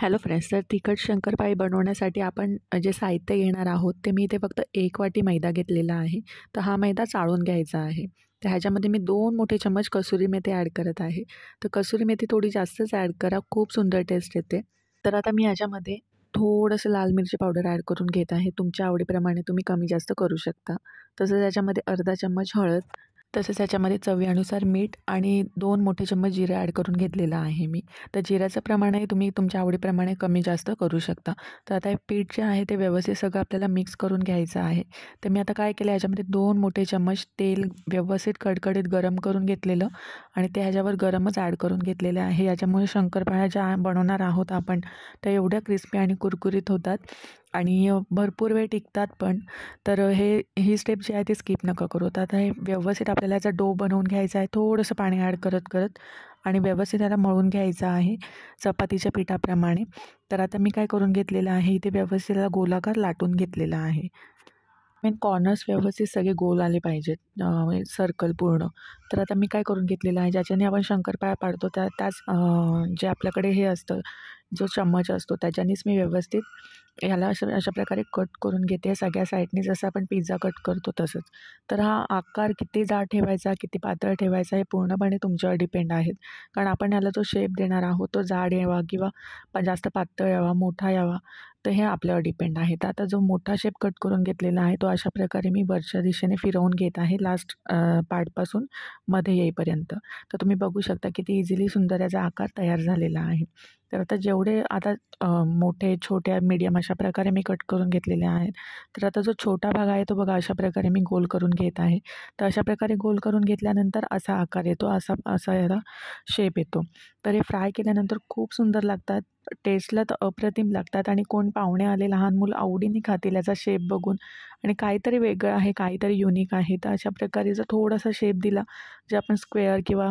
hello friends तर तिखट शंकरपाई बनवण्यासाठी आपण जे साहित्य घेणार आहोत ते मी इथे फक्त एक वाटी मैदा घेतलेला आहे तर हा मैदा चाळून घ्यायचा आहे तर ह्याच्यामध्ये मी दोन मोठे चम्मच कसुरी मेथी ॲड करत आहे तर कसुरी मेथी थोडी जास्तच ॲड करा खूप सुंदर टेस्ट येते तर आता मी ह्याच्यामध्ये थोडंसं लाल मिरची पावडर ॲड करून घेत आहे तुमच्या आवडीप्रमाणे तुम्ही कमी जास्त करू शकता तसंच त्याच्यामध्ये अर्धा चम्मच हळद तसेच ह्याच्यामध्ये चव्यानुसार मीठ आणि दोन मोठे चम्मच जिरे ॲड करून घेतलेला आहे मी तर जिऱ्याचं प्रमाणही तुम्ही तुमच्या आवडीप्रमाणे कमी जास्त करू शकता तर आता हे पीठ जे आहे ते व्यवस्थित सगळं आपल्याला मिक्स करून घ्यायचं आहे तर मी आता काय केलं ह्याच्यामध्ये दोन मोठे चम्मच तेल व्यवस्थित कडकडीत गरम करून घेतलेलं आणि ते ह्याच्यावर गरमच ॲड करून घेतलेलं आहे याच्यामुळे शंकरपाळ्या ज्या बनवणार आहोत आपण त्या एवढ्या क्रिस्पी आणि कुरकुरीत होतात आणि भरपूर वेळ टिकतात पण तर हे ही स्टेप जी आहे ती स्किप नका करू तर आता हे व्यवस्थित आपल्याला याचा डो बनवून घ्यायचा आहे थोडंसं पाणी ॲड करत करत आणि व्यवस्थित त्याला मळून घ्यायचा आहे चपातीच्या पिठाप्रमाणे तर आता मी काय करून घेतलेलं आहे इथे व्यवस्थित गोलाकार लाटून घेतलेला आहे मेन कॉर्नर्स व्यवस्थित सगळे गोल आले पाहिजेत सर्कल म्हणजे पूर्ण तर आता मी काय करून घेतलेलं आहे ज्याच्याने आपण शंकरपाळ्या पाडतो त्या त्याच जे आपल्याकडे हे असतं जो चम्मच असतो त्याच्यानेच मी व्यवस्थित ह्याला अशा अशा प्रकारे कट करून घेते सगळ्या साईडने जसं आपण पिझ्झा कट करतो तसंच तर हा आकार किती जाड ठेवायचा किती पातळ ठेवायचा हे पूर्णपणे तुमच्यावर डिपेंड आहेत कारण आपण ह्याला जो शेप देणार आहोत तो जाड यावा किंवा जास्त पातळ यावा मोठा यावा तर हे आपल्यावर डिपेंड आहे तर आता जो मोठा शेप कट करून घेतलेला आहे तो अशा प्रकारे मी वरच्या दिशेने फिरवून घेत आहे लास्ट पार्टपासून मध्ये येईपर्यंत तर तुम्ही बघू शकता किती इझिली सुंदर याचा आकार तयार झालेला आहे तर आता जेवढे आता मोठे छोटे मीडियम अशा प्रकारे मी कट करून घेतलेले आहेत तर आता जो छोटा भाग आहे तो बघा अशा प्रकारे मी गोल करून घेत आहे तर अशा प्रकारे गोल करून घेतल्यानंतर असा आकार येतो असा असा याला शेप येतो तर हे फ्राय केल्यानंतर खूप सुंदर लागतात टेस्टला तर अप्रतिम लागतात आणि कोण पाहुणे आले लहान मुलं आवडीने खातील याचा शेप बघून आणि काहीतरी वेगळं आहे काहीतरी युनिक आहे तर अशा प्रकारे जर थोडासा शेप दिला जे आपण स्क्वेअर किंवा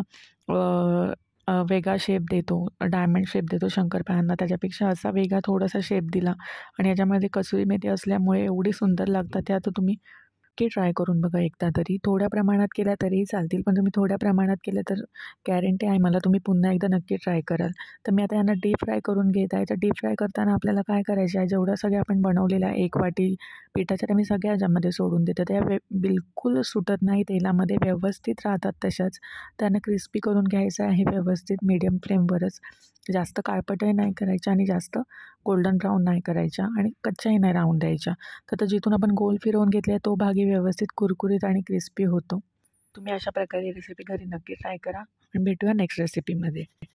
वेगा शेप देतो डायमंड शेप देतो शंकर शंकरपाळ्यांना त्याच्यापेक्षा असा वेगळा थोडासा शेप दिला आणि याच्यामध्ये कसुरी मेथी असल्यामुळे एवढी सुंदर लागतात त्या आता तुम्ही नक्की ट्राय करून बघा एकदा तरी थोड्या प्रमाणात केल्या तरीही चालतील पण तुम्ही थोड्या प्रमाणात केलं तर गॅरंटी आहे मला तुम्ही पुन्हा एकदा नक्की ट्राय कराल तर मी आता यांना डीप फ्राय करून घेत आहे तर डीप फ्राय करताना आपल्याला काय करायचं आहे जेवढं सगळं आपण बनवलेलं आहे एक वाटी पिठाच्या मी सगळ्या ह्याच्यामध्ये सोडून देतो त्या वे बिलकुल सुटत नाही तेलामध्ये व्यवस्थित राहतात तशाच त्यांना क्रिस्पी करून घ्यायचं आहे व्यवस्थित मीडियम फ्लेमवरच जास्त काळपटही नाही करायचं आणि जास्त गोल्डन राऊंड नाही करायच्या आणि कच्च्याही नाही राहून द्यायच्या तर तर जिथून आपण गोल फिरवून घेतले तो भागी व्यवस्थित कुरकुरीत आणि क्रिस्पी होतो तुम्ही अशा प्रकारे रेसिपी घरी नक्की ट्राय करा आणि भेटूया नेक्स्ट रेसिपीमध्ये